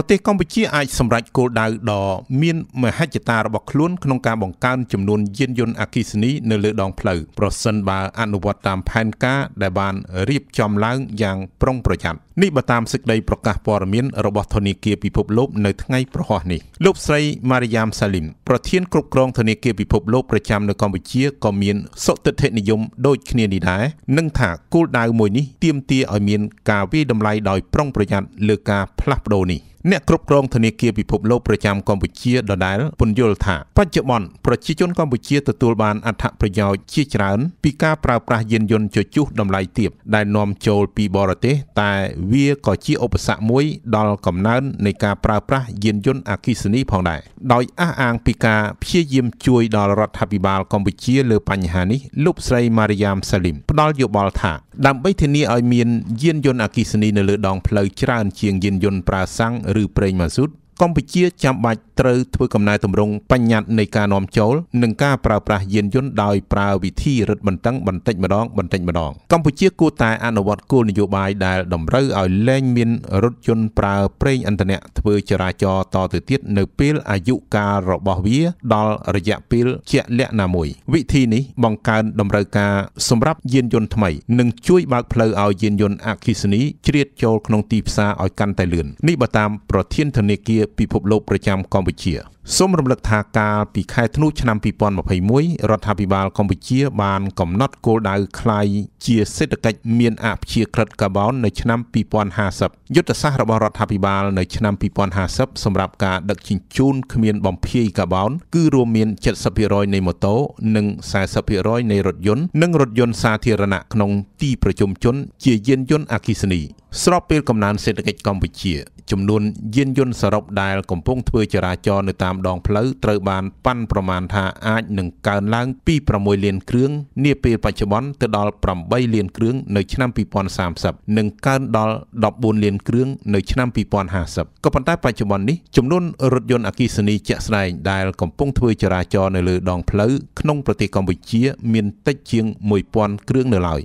ប្រទេសកម្ពុជាអាចសម្រេចគោលដៅដ៏មានមហិច្ឆតារបស់ខ្លួនក្នុងការបង្កើនចំនួនយានយន្តអគ្គិសនីនៅលើដងផ្លូវប្រសិនបើអនុវត្តតាមផែនការដែលបានរៀបចំឡើងយ៉ាងប្រុងប្រយ័ត្ននេះបើតាមសេចក្តីប្រកាសព័ត៌មានរបស់ធនាគារពិភពលោកនៅថ្ងៃប្រហោះនេះ លោកស្រី Mariam Salim ប្រធានគ្រប់គ្រងធនាគារពិភពលោកប្រចាំនៅកម្ពុជាក៏មានសុទិដ្ឋិនិយមដូចគ្នានេះដែរនឹងថាគោលដៅមួយនេះទាមទារឲ្យមានការវិយតម្លៃដោយប្រុងប្រយ័ត្នលើការផ្លាស់ប្ដូរនេះអ្នកគ្រប់គ្រងធនាគារពិភពលោកប្រចាំកម្ពុជាដដែលពន្យល់ថាបច្ចុប្បន្នប្រជាជនកម្ពុជាទទួលបានអត្ថប្រយោជន៍ជាច្រើនពីការប្រើប្រាស់យានយន្តជជុះតម្លៃទាបដែលនាំចូលពីបរទេសតែវាក៏ជាឧបសគ្គមួយដល់កំណើននៃការប្រើប្រាស់យានយន្តអគ្គិសនីផងដែរដោយអះអាងពីការព្យាយាមជួយដល់រដ្ឋាភិបាលកម្ពុជាលើបញ្ហានេះលោកស្រីម៉ារីយ៉ាមសាលីមផ្ដល់យោបល់ថាដើម្បីធានាឲ្យមានយានយន្តអគ្គិសនីនៅលើដងផ្លូវច្រើនជាងយានយន្តប្រើសាំងឬប្រេងម៉ាស៊ូតកម្ពុជាចាំបាច់ត្រូវធ្វើកំណែទម្រង់បញ្ញត្តិនៃការនាំចូលនិងការប្រើប្រាស់យានយន្តដោយប្រើវិធីរឹតបន្តឹងបន្តិចម្ដងបន្តិចម្ដងកម្ពុជាគួរតែអនុវត្តគោលនយោបាយដែលតម្រូវឲ្យលែងមានរថយន្តប្រើប្រេងឥន្ធនៈធ្វើចរាចរណ៍តទៅទៀតនៅពេលអាយុកាលរបស់វាដល់រយៈពេលជាក់លាក់ណាមួយវិធីនេះបង្កើនតម្រូវការសម្រាប់យានយន្តថ្មី និងជួយបើកផ្លូវឲ្យយានយន្តអគ្គិសនីជ្រៀតចូលក្នុងទីផ្សារឲ្យកាន់តែលឿននេះបើតាមប្រធានធនាគារពិភពលោកប្រចាំកម្ពុជាសូមរំលឹកថាកាលពីខែធ្នូឆ្នាំ2021រដ្ឋាភិបាលកម្ពុជាបានកំណត់គោលដៅคล้ายជា សេដ្ឋកិច្ចមានអព្យាក្រឹតកាបូននៅឆ្នាំ2050យុទ្ធសាស្ត្ររបស់រដ្ឋាភិបាលនៅឆ្នាំ2050សម្រាប់ការដឹកជញ្ជូនគ្មានបំភាយកាបូនគឺរួមមាន70%នៃម៉ូតូនិង40%នៃរថយន្តនិងរថយន្តសាធារណៈក្នុងទីប្រជុំជន ជាយានយន្តអគ្គិសនីស្របពេលកំណើនសេដ្ឋកិច្ចកម្ពុជា ចំនួនយានយន្តសរុបដែលកំពុងធ្វើចរាចរនៅតាមដងផ្លូវត្រូវបានប៉ាន់ប្រមាណថាអាចនឹងកើនឡើងពី6លានគ្រឿង នាពេលបច្ចុប្បន្នទៅដល់8លានគ្រឿងនៅឆ្នាំ2030និងកើនដល់14លានគ្រឿងនៅឆ្នាំ2050ក៏ប៉ុន្តែបច្ចុប្បន្ននេះចំនួនរថយន្តអគ្គិសនីជាក់ស្ដែងដែលកំពុងធ្វើចរាចរនៅលើដងផ្លូវក្នុងប្រទេសកម្ពុជា មានតិចជាង1000គ្រឿងនៅឡើយ